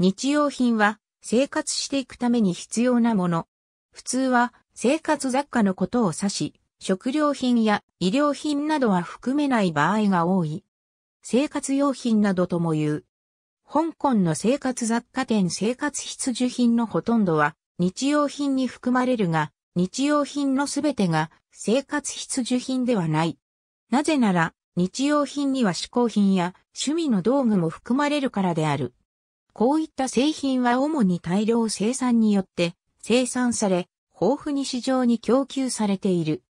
日用品は生活していくために必要なもの。普通は生活雑貨のことを指し、食料品や医療品などは含めない場合が多い。生活用品などとも言う。香港の生活雑貨店生活必需品のほとんどは日用品に含まれるが、日用品のすべてが生活必需品ではない。なぜなら、日用品には嗜好品や趣味の道具も含まれるからである。こういった製品は主に大量生産によって生産され、豊富に市場に供給されている。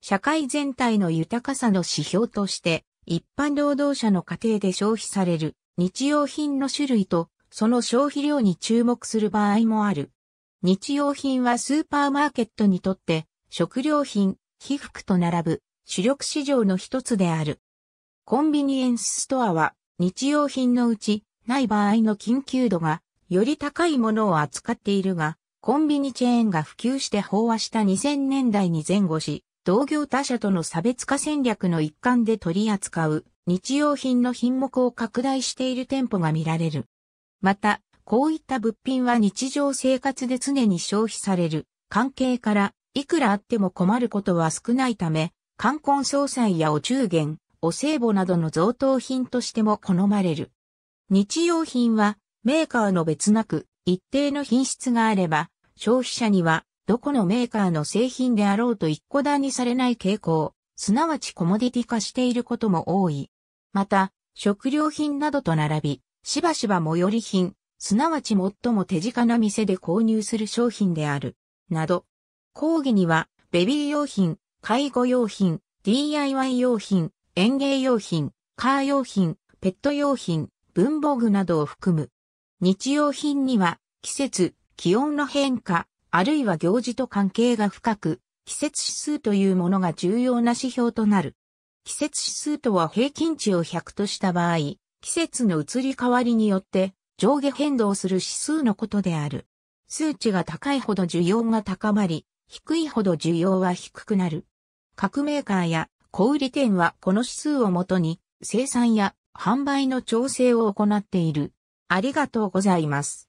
社会全体の豊かさの指標として、一般労働者の家庭で消費される日用品の種類とその消費量に注目する場合もある。日用品はスーパーマーケットにとって食料品、被服と並ぶ主力市場の一つである。コンビニエンスストアは日用品のうちない場合の緊急度がより高いものを扱っているが、コンビニチェーンが普及して飽和した2000年代に前後し、同業他社との差別化戦略の一環で取り扱う日用品の品目を拡大している店舗が見られる。また、こういった物品は日常生活で常に消費される関係からいくらあっても困ることは少ないため、冠婚葬祭やお中元、お歳暮などの贈答品としても好まれる。日用品はメーカーの別なく一定の品質があれば消費者にはどこのメーカーの製品であろうと一個段にされない傾向、すなわちコモディティ化していることも多い。また、食料品などと並び、しばしば最寄り品、すなわち最も手近な店で購入する商品である、など。講義には、ベビー用品、介護用品、DIY 用品、園芸用品、カー用品、ペット用品、文房具などを含む。日用品には、季節、気温の変化、あるいは行事と関係が深く、季節指数というものが重要な指標となる。季節指数とは平均値を100とした場合、季節の移り変わりによって上下変動する指数のことである。数値が高いほど需要が高まり、低いほど需要は低くなる。各メーカーや小売店はこの指数をもとに生産や販売の調整を行っている。ありがとうございます。